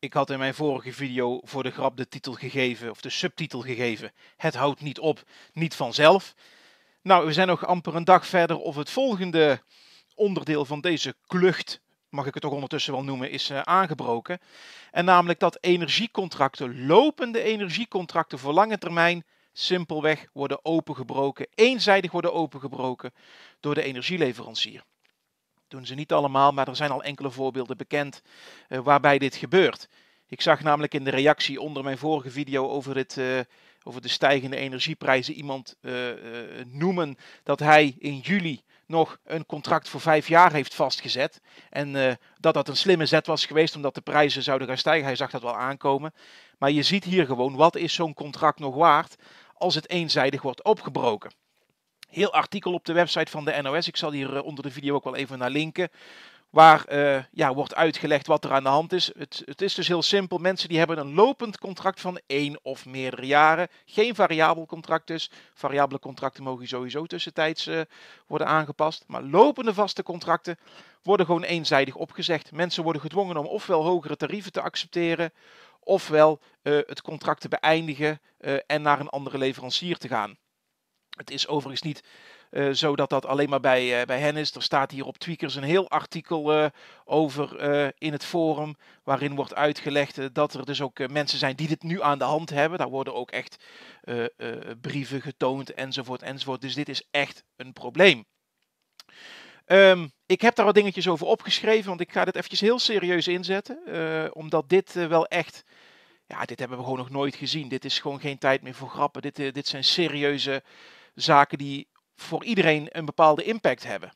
Ik had in mijn vorige video voor de grap de titel gegeven, of de subtitel gegeven, Het houdt niet op, niet vanzelf. Nou, we zijn nog amper een dag verder of het volgende onderdeel van deze klucht, mag ik het toch ondertussen wel noemen, is eh, aangebroken. En namelijk dat energiecontracten, lopende energiecontracten voor lange termijn, simpelweg worden opengebroken, eenzijdig worden opengebroken door de energieleverancier. Doen ze niet allemaal, maar er zijn al enkele voorbeelden bekend eh, waarbij dit gebeurt. Ik zag namelijk in de reactie onder mijn vorige video over, eh, over de stijgende energieprijzen iemand eh, noemen dat hij in juli nog een contract voor vijf jaar heeft vastgezet. En dat dat een slimme zet was geweest omdat de prijzen zouden gaan stijgen. Hij zag dat wel aankomen. Maar je ziet hier gewoon wat is zo'n contract nog waard als het eenzijdig wordt opgebroken heel artikel op de website van de NOS. Ik zal hier eh, onder de video ook wel even naar linken. Waar eh, ja, wordt uitgelegd wat er aan de hand is. Het, het, is dus heel simpel. Mensen die hebben een lopend contract van één of meerdere jaren. Geen variabel contract dus. Variabele contracten mogen sowieso tussentijds eh, worden aangepast. Maar lopende vaste contracten worden gewoon eenzijdig opgezegd. Mensen worden gedwongen om ofwel hogere tarieven te accepteren. Ofwel het contract te beëindigen en naar een andere leverancier te gaan. Het is overigens niet eh, zo dat dat alleen maar bij, eh, bij hen is. Er staat hier op Tweakers een heel artikel eh, over in het forum. Waarin wordt uitgelegd dat er dus ook mensen zijn die dit nu aan de hand hebben. Daar worden ook echt brieven getoond enzovoort enzovoort. Dus dit is echt een probleem. Ehm, ik heb daar wat dingetjes over opgeschreven, want ik ga dit eventjes heel serieus inzetten. omdat dit wel echt ja, dit hebben we gewoon nog nooit gezien. Dit is gewoon geen tijd meer voor grappen. Dit, dit zijn serieuze zaken die voor iedereen een bepaalde impact hebben.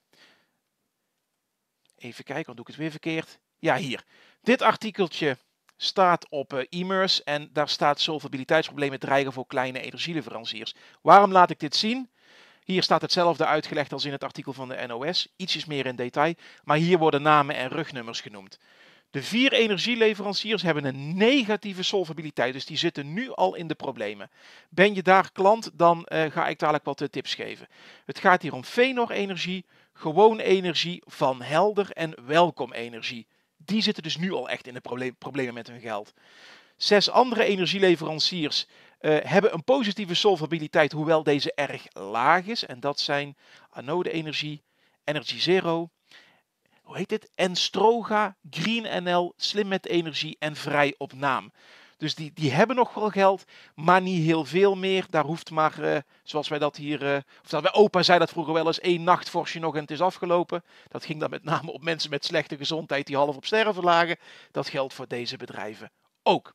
Even kijken, dan doe ik het weer verkeerd. Ja, hier. Dit artikeltje staat op eh, e-MERS en daar staat solvabiliteitsproblemen dreigen voor kleine energieleveranciers. Waarom laat ik dit zien? Hier staat hetzelfde uitgelegd als in het artikel van de NOS, ietsjes meer in detail, maar hier worden namen en rugnummers genoemd. De vier energieleveranciers hebben een negatieve solvabiliteit, dus die zitten nu al in de problemen. Ben je daar klant, dan eh, ga ik dadelijk wat eh, tips geven. Het gaat hier om Venor Energie, Gewoon Energie, Van Helder en Welkom Energie. Die zitten dus nu al echt in de problemen met hun geld. Zes andere energieleveranciers eh, hebben een positieve solvabiliteit, hoewel deze erg laag is. En dat zijn Anode Energie, Energy Zero, hoe heet dit? Enstroga, Green NL, Slim met Energie en Vrij op naam. Dus die, die hebben nog wel geld, maar niet heel veel meer. Daar hoeft maar, eh, zoals wij dat hier, uh, of dat wij opa zei dat vroeger wel eens, één nachtvorstje nog en het is afgelopen. Dat ging dan met name op mensen met slechte gezondheid die half op sterven lagen. Dat geldt voor deze bedrijven ook.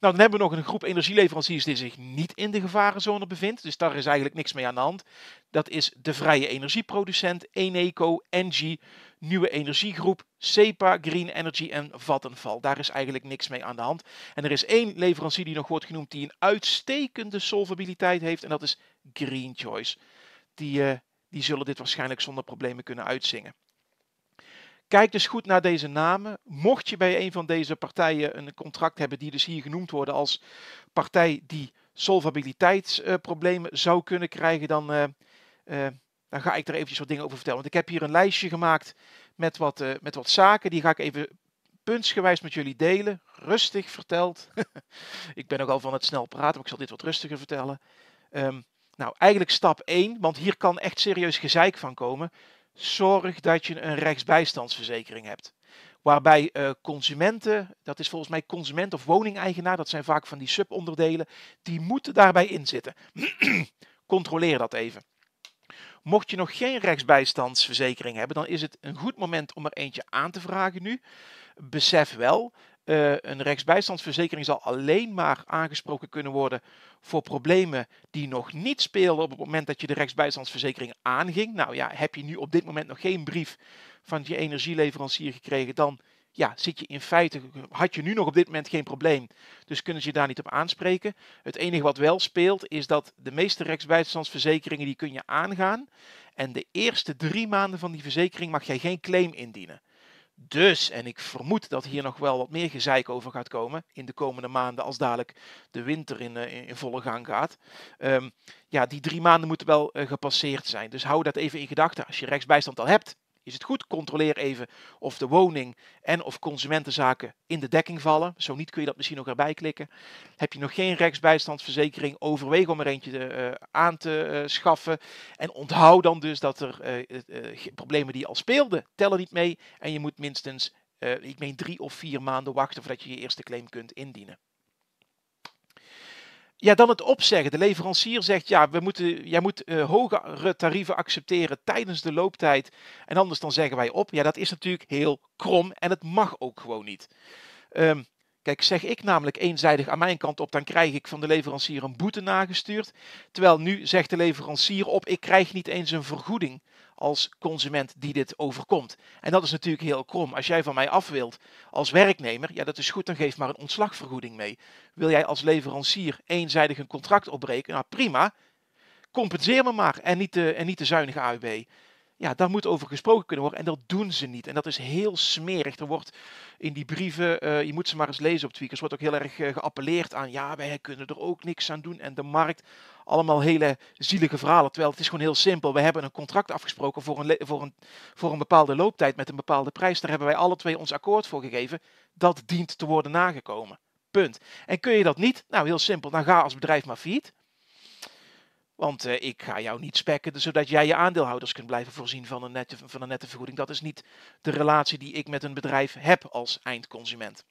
Nou, dan hebben we nog een groep energieleveranciers die zich niet in de gevarenzone bevindt. Dus daar is eigenlijk niks mee aan de hand. Dat is de Vrije Energieproducent, Eneco, Engie, Nieuwe Energiegroep, SEPA, Green Energy en Vattenfall. Daar is eigenlijk niks mee aan de hand. En er is één leverancier die nog wordt genoemd die een uitstekende solvabiliteit heeft. En dat is Green Choice. Die, eh, die zullen dit waarschijnlijk zonder problemen kunnen uitzingen. Kijk dus goed naar deze namen. Mocht je bij een van deze partijen een contract hebben die dus hier genoemd worden als partij die solvabiliteitsproblemen eh, zou kunnen krijgen, dan, eh, eh, dan ga ik er eventjes wat dingen over vertellen. Want ik heb hier een lijstje gemaakt met wat, met wat zaken. Die ga ik even puntsgewijs met jullie delen. Rustig verteld. ik ben ook al van het snel praten, maar ik zal dit wat rustiger vertellen. Ehm, nou, eigenlijk stap 1, want hier kan echt serieus gezeik van komen zorg dat je een rechtsbijstandsverzekering hebt. Waarbij eh, consumenten, dat is volgens mij consument of woningeigenaar, dat zijn vaak van die subonderdelen, die moeten daarbij inzitten. Controleer dat even. Mocht je nog geen rechtsbijstandsverzekering hebben, dan is het een goed moment om er eentje aan te vragen nu. Besef wel eh, een rechtsbijstandsverzekering zal alleen maar aangesproken kunnen worden voor problemen die nog niet speelden op het moment dat je de rechtsbijstandsverzekering aanging. Nou ja, heb je nu op dit moment nog geen brief van je energieleverancier gekregen, dan ja, zit je in feite, had je nu nog op dit moment geen probleem. Dus kunnen ze je daar niet op aanspreken. Het enige wat wel speelt is dat de meeste rechtsbijstandsverzekeringen die kun je aangaan. En de eerste drie maanden van die verzekering mag jij geen claim indienen. Dus, en ik vermoed dat hier nog wel wat meer gezeik over gaat komen in de komende maanden, als dadelijk de winter in, eh, volle gang gaat. Ehm, ja, die drie maanden moeten wel eh, gepasseerd zijn. Dus hou dat even in gedachten als je rechtsbijstand al hebt. Is het goed? Controleer even of de woning en of consumentenzaken in de dekking vallen. Zo niet kun je dat misschien nog erbij klikken. Heb je nog geen rechtsbijstandsverzekering? Overweeg om er eentje eh, aan te eh, schaffen. En onthoud dan dus dat er eh, problemen die al speelden, tellen niet mee. En je moet minstens, ik meen drie of vier maanden wachten voordat je je eerste claim kunt indienen. Ja, dan het opzeggen. De leverancier zegt, ja, we moeten, jij moet uh, hogere tarieven accepteren tijdens de looptijd. En anders dan zeggen wij op. Ja, dat is natuurlijk heel krom en het mag ook gewoon niet. Ehm, kijk, zeg ik namelijk eenzijdig aan mijn kant op, dan krijg ik van de leverancier een boete nagestuurd. Terwijl nu zegt de leverancier op, ik krijg niet eens een vergoeding als consument die dit overkomt. En dat is natuurlijk heel krom. Als jij van mij af wilt als werknemer, ja dat is goed, dan geef maar een ontslagvergoeding mee. Wil jij als leverancier eenzijdig een contract opbreken? Nou prima, compenseer me maar en niet de, en niet de zuinige AUB. Ja, daar moet over gesproken kunnen worden en dat doen ze niet. En dat is heel smerig. Er wordt in die brieven, eh, je moet ze maar eens lezen op Tweakers, wordt ook heel erg eh, geappelleerd aan, ja, wij kunnen er ook niks aan doen en de markt allemaal hele zielige verhalen. Terwijl het is gewoon heel simpel. We hebben een contract afgesproken voor een, voor een, voor een bepaalde looptijd met een bepaalde prijs. Daar hebben wij alle twee ons akkoord voor gegeven. Dat dient te worden nagekomen. Punt. En kun je dat niet? Nou, heel simpel. Dan ga als bedrijf maar failliet. Want eh, ik ga jou niet spekken dus, zodat jij je aandeelhouders kunt blijven voorzien van een, nette, van een nette vergoeding. Dat is niet de relatie die ik met een bedrijf heb als eindconsument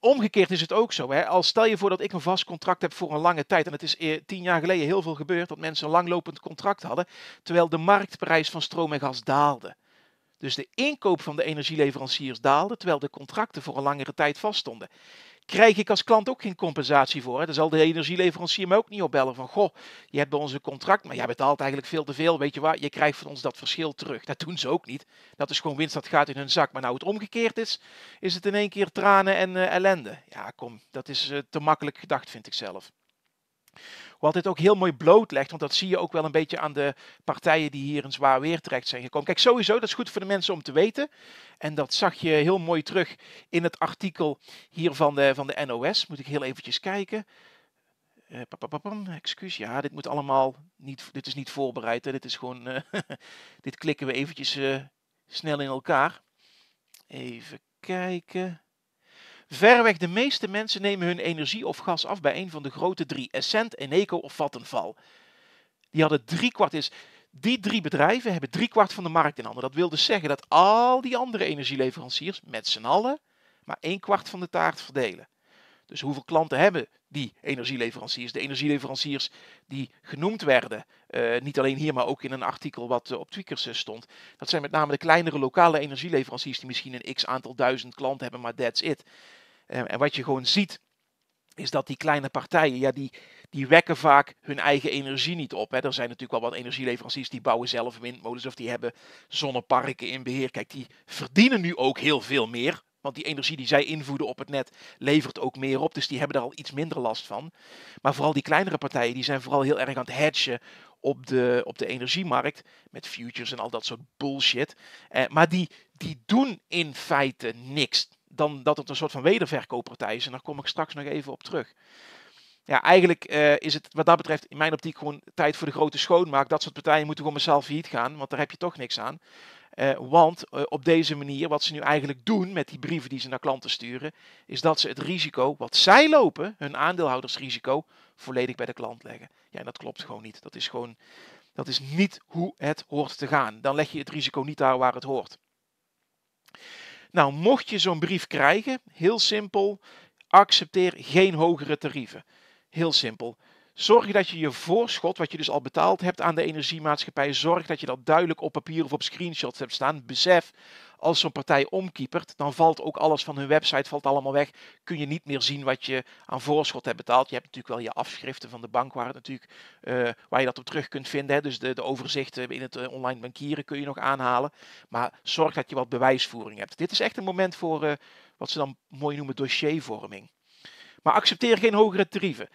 omgekeerd is het ook zo. Hè? stel je voor dat ik een vast contract heb voor een lange tijd. En het is e, tien jaar geleden heel veel gebeurd dat mensen een langlopend contract hadden. Terwijl de marktprijs van stroom en gas daalde. Dus de inkoop van de energieleveranciers daalde, terwijl de contracten voor een langere tijd vaststonden krijg ik als klant ook geen compensatie voor. Dan zal de energieleverancier me ook niet opbellen van, goh, je hebt bij ons een contract, maar jij betaalt eigenlijk veel te veel, weet je waar, je krijgt van ons dat verschil terug. Dat doen ze ook niet. Dat is gewoon winst, dat gaat in hun zak. Maar nou het omgekeerd is, is het in één keer tranen en eh, ellende. Ja, kom, dat is eh, te makkelijk gedacht, vind ik zelf. Wat dit ook heel mooi blootlegt, want dat zie je ook wel een beetje aan de partijen die hier in zwaar weer terecht zijn gekomen. Kijk, sowieso, dat is goed voor de mensen om te weten. En dat zag je heel mooi terug in het artikel hier van de, van de NOS. Moet ik heel eventjes kijken. Uh, excuus, ja, dit moet allemaal niet, dit is niet voorbereid. Hè. Dit is gewoon, eh, dit klikken we eventjes eh, snel in elkaar. Even kijken. Verweg de meeste mensen nemen hun energie of gas af bij een van de grote drie. Essent, Eneco of Vattenfall. Die hadden drie kwart is. Die drie bedrijven hebben drie kwart van de markt in handen. Dat wil dus zeggen dat al die andere energieleveranciers met z'n allen maar één kwart van de taart verdelen. Dus hoeveel klanten hebben die energieleveranciers? De energieleveranciers die genoemd werden, eh, niet alleen hier, maar ook in een artikel wat eh, op Tweakers eh, stond. Dat zijn met name de kleinere lokale energieleveranciers die misschien een x aantal duizend klanten hebben, maar that's it. en wat je gewoon ziet, is dat die kleine partijen, ja, die, die wekken vaak hun eigen energie niet op. Hè. Er zijn natuurlijk wel wat energieleveranciers die bouwen zelf windmolens of die hebben zonneparken in beheer. Kijk, die verdienen nu ook heel veel meer want die energie die zij invoeden op het net levert ook meer op. Dus die hebben daar al iets minder last van. Maar vooral die kleinere partijen die zijn vooral heel erg aan het hedgen op de, op de energiemarkt. Met futures en al dat soort bullshit. Eh, maar die, die doen in feite niks. Dan dat het een soort van wederverkooppartij is. En daar kom ik straks nog even op terug. Ja, eigenlijk eh, is het wat dat betreft in mijn optiek gewoon tijd voor de grote schoonmaak. Dat soort partijen moeten gewoon mezelf failliet gaan, want daar heb je toch niks aan. Eh, want eh, op deze manier, wat ze nu eigenlijk doen met die brieven die ze naar klanten sturen, is dat ze het risico wat zij lopen, hun aandeelhoudersrisico, volledig bij de klant leggen. Ja, en dat klopt gewoon niet. Dat is gewoon, dat is niet hoe het hoort te gaan. Dan leg je het risico niet daar waar het hoort. Nou, mocht je zo'n brief krijgen, heel simpel, accepteer geen hogere tarieven. Heel simpel. Zorg dat je je voorschot, wat je dus al betaald hebt aan de energiemaatschappij, zorg dat je dat duidelijk op papier of op screenshots hebt staan. Besef, als zo'n partij omkiepert, dan valt ook alles van hun website valt allemaal weg. Kun je niet meer zien wat je aan voorschot hebt betaald. Je hebt natuurlijk wel je afschriften van de bank waar, het natuurlijk, eh, waar je dat op terug kunt vinden. Hè. Dus de, de overzichten in het eh, online bankieren kun je nog aanhalen. Maar zorg dat je wat bewijsvoering hebt. Dit is echt een moment voor eh, wat ze dan mooi noemen dossiervorming. Maar accepteer geen hogere tarieven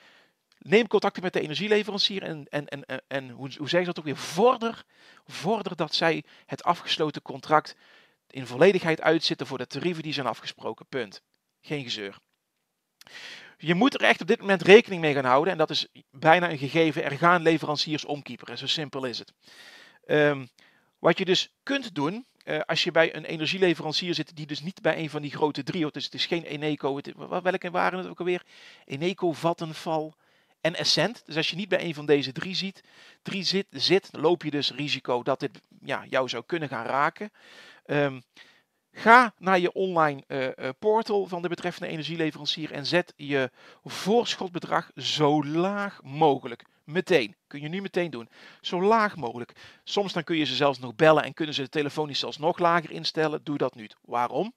neem contacten met de energieleverancier en, en, en, en, en hoe, hoe zeggen ze dat ook weer? Vorder, vorder dat zij het afgesloten contract in volledigheid uitzitten voor de tarieven die zijn afgesproken. Punt. Geen gezeur. Je moet er echt op dit moment rekening mee gaan houden. En dat is bijna een gegeven. Er gaan leveranciers omkieperen. Zo simpel is het. Ehm, wat je dus kunt doen. Eh, als je bij een energieleverancier zit. Die dus niet bij een van die grote drie. Dus het is geen Eneco. welke waren het ook alweer? Eneco, Vattenfall en Ascent. Dus als je niet bij een van deze drie, ziet, drie zit, zit loop je dus risico dat dit ja, jou zou kunnen gaan raken. Ehm, ga naar je online eh, eh, portal van de betreffende energieleverancier en zet je voorschotbedrag zo laag mogelijk. Meteen. Kun je nu meteen doen. Zo laag mogelijk. Soms dan kun je ze zelfs nog bellen en kunnen ze de telefonisch zelfs nog lager instellen. Doe dat nu. Waarom?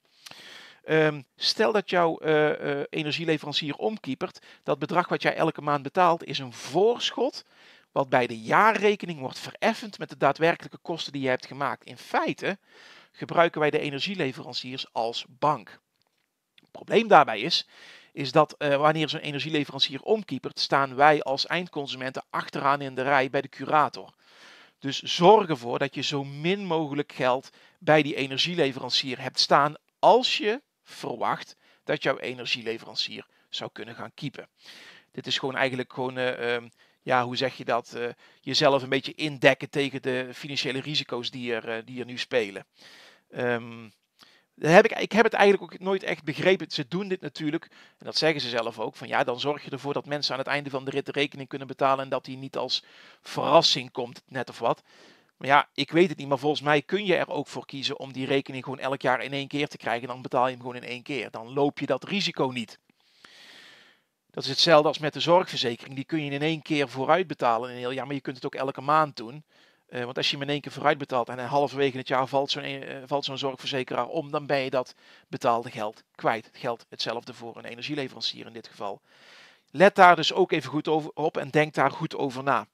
Ehm, stel dat jouw eh, eh, energieleverancier omkiepert, dat bedrag wat jij elke maand betaalt is een voorschot wat bij de jaarrekening wordt vereffend met de daadwerkelijke kosten die je hebt gemaakt. In feite gebruiken wij de energieleveranciers als bank. Het probleem daarbij is, is dat eh, wanneer zo'n energieleverancier omkiepert, staan wij als eindconsumenten achteraan in de rij bij de curator. Dus zorg ervoor dat je zo min mogelijk geld bij die energieleverancier hebt staan als je verwacht dat jouw energieleverancier zou kunnen gaan kiepen. Dit is gewoon eigenlijk gewoon, eh, ehm, ja, hoe zeg je dat? Eh, jezelf een beetje indekken tegen de financiële risico's die er, eh, die er nu spelen. Ehm, heb ik, ik heb het eigenlijk ook nooit echt begrepen. Ze doen dit natuurlijk, en dat zeggen ze zelf ook, van ja, dan zorg je ervoor dat mensen aan het einde van de rit de rekening kunnen betalen en dat die niet als verrassing komt, net of wat. Maar ja, ik weet het niet, maar volgens mij kun je er ook voor kiezen om die rekening gewoon elk jaar in één keer te krijgen. Dan betaal je hem gewoon in één keer. Dan loop je dat risico niet. Dat is hetzelfde als met de zorgverzekering. Die kun je in één keer vooruit betalen in een heel jaar, maar je kunt het ook elke maand doen. Eh, want als je hem in één keer vooruit betaalt en halverwege het jaar valt zo'n eh, valt zo'n zorgverzekeraar om, dan ben je dat betaalde geld kwijt. Het geldt hetzelfde voor een energieleverancier in dit geval. Let daar dus ook even goed over op en denk daar goed over na.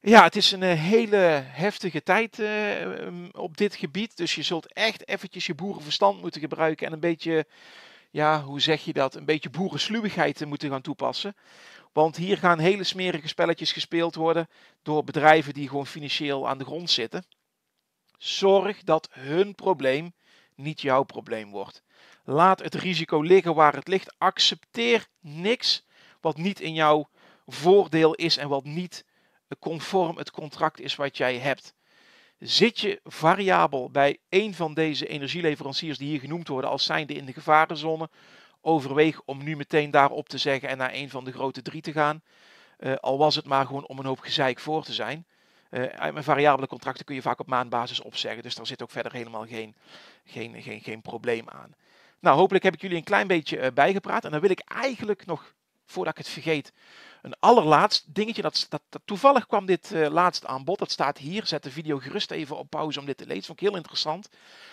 Ja, het is een eh, hele heftige tijd eh, ehm, op dit gebied. Dus je zult echt eventjes je boerenverstand moeten gebruiken en een beetje, ja, hoe zeg je dat? Een beetje boerensluwigheid moeten gaan toepassen. Want hier gaan hele smerige spelletjes gespeeld worden door bedrijven die gewoon financieel aan de grond zitten. Zorg dat hun probleem niet jouw probleem wordt. Laat het risico liggen waar het ligt. Accepteer niks wat niet in jouw voordeel is en wat niet conform het contract is wat jij hebt. Zit je variabel bij een van deze energieleveranciers die hier genoemd worden als zijnde in de gevarenzone, overweeg om nu meteen daarop te zeggen en naar een van de grote drie te gaan. Eh, al was het maar gewoon om een hoop gezeik voor te zijn. Eh, mijn variabele contracten kun je vaak op maandbasis opzeggen, dus daar zit ook verder helemaal geen, geen, geen, geen probleem aan. Nou, hopelijk heb ik jullie een klein beetje eh, bijgepraat en dan wil ik eigenlijk nog voordat ik het vergeet, een allerlaatst dingetje. Dat, dat, toevallig kwam dit uh, laatst aan bod. Dat staat hier. Zet de video gerust even op pauze om dit te lezen. Vond ik heel interessant.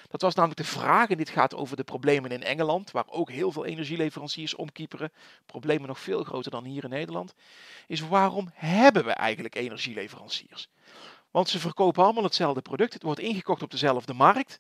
Dat was namelijk de vraag. En dit gaat over de problemen in Engeland. Waar ook heel veel energieleveranciers omkieperen. Problemen nog veel groter dan hier in Nederland. Is waarom hebben we eigenlijk energieleveranciers? Want ze verkopen allemaal hetzelfde product. Het wordt ingekocht op dezelfde markt.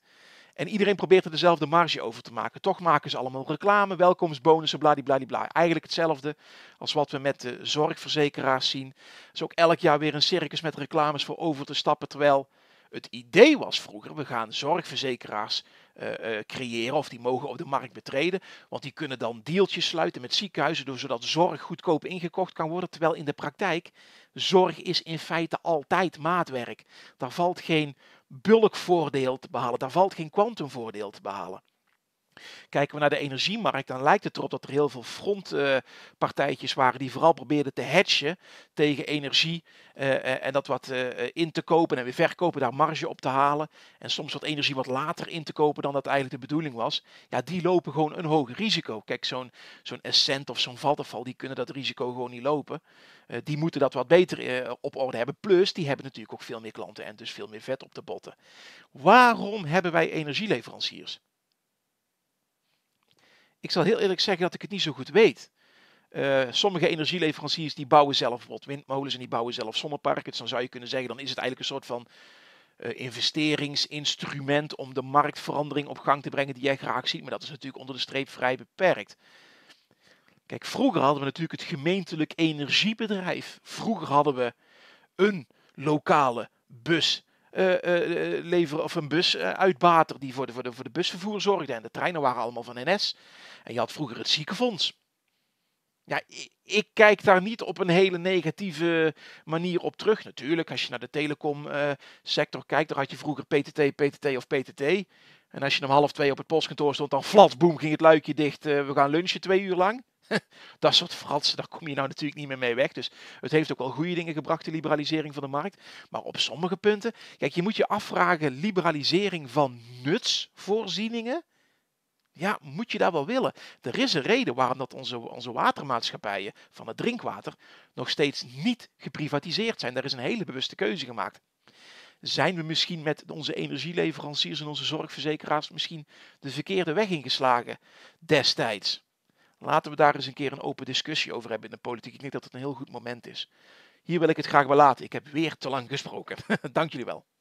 En iedereen probeert er dezelfde marge over te maken. Toch maken ze allemaal reclame, welkomstbonussen, bladibladibla. Eigenlijk hetzelfde als wat we met de zorgverzekeraars zien. Er is ook elk jaar weer een circus met reclames voor over te stappen. Terwijl het idee was vroeger, we gaan zorgverzekeraars eh, eh, creëren of die mogen op de markt betreden. Want die kunnen dan deeltjes sluiten met ziekenhuizen, zodat zorg goedkoop ingekocht kan worden. Terwijl in de praktijk, zorg is in feite altijd maatwerk. Daar valt geen bulkvoordeel te behalen. Daar valt geen kwantumvoordeel te behalen. Kijken we naar de energiemarkt, dan lijkt het erop dat er heel veel frontpartijtjes waren die vooral probeerden te hedgen tegen energie. Eh, eh, en dat wat eh, in te kopen en weer verkopen, daar marge op te halen. En soms wat energie wat later in te kopen dan dat eigenlijk de bedoeling was. Ja, die lopen gewoon een hoog risico. Kijk, zo'n zo'n Essent of zo'n valteval, die kunnen dat risico gewoon niet lopen. die moeten dat wat beter op orde hebben. Plus, die hebben natuurlijk ook veel meer klanten en dus veel meer vet op de botten. Waarom hebben wij energieleveranciers? ik zal heel eerlijk zeggen dat ik het niet zo goed weet. Eh, sommige energieleveranciers die bouwen zelf bijvoorbeeld windmolens en die bouwen zelf zonneparken. dan zou je kunnen zeggen, dan is het eigenlijk een soort van eh, investeringsinstrument om de marktverandering op gang te brengen die jij graag ziet. Maar dat is natuurlijk onder de streep vrij beperkt. Kijk, vroeger hadden we natuurlijk het gemeentelijk energiebedrijf. Vroeger hadden we een lokale bus eh, eh, eh, leveren of een bus uitbater die voor de, voor, de, voor de busvervoer zorgde. En de treinen waren allemaal van NS. En je had vroeger het ziekenfonds. Ja, ik kijk daar niet op een hele negatieve manier op terug. Natuurlijk, als je naar de telecomsector uh, kijkt, dan had je vroeger PTT, PTT of PTT. En als je om half twee op het postkantoor stond, dan flat, boem, ging het luikje dicht. we gaan lunchen twee uur lang. dat soort fratsen, daar kom je nou natuurlijk niet meer mee weg. Dus het heeft ook wel goede dingen gebracht, de liberalisering van de markt. Maar op sommige punten, kijk, je moet je afvragen, liberalisering van nutsvoorzieningen. Ja, moet je daar wel willen? Er is een reden waarom dat onze, onze watermaatschappijen van het drinkwater nog steeds niet geprivatiseerd zijn. Daar is een hele bewuste keuze gemaakt. Zijn we misschien met onze energieleveranciers en onze zorgverzekeraars misschien de verkeerde weg ingeslagen destijds? Laten we daar eens een keer een open discussie over hebben in de politiek. Ik denk dat het een heel goed moment is. Hier wil ik het graag wel laten. Ik heb weer te lang gesproken. Dank jullie wel.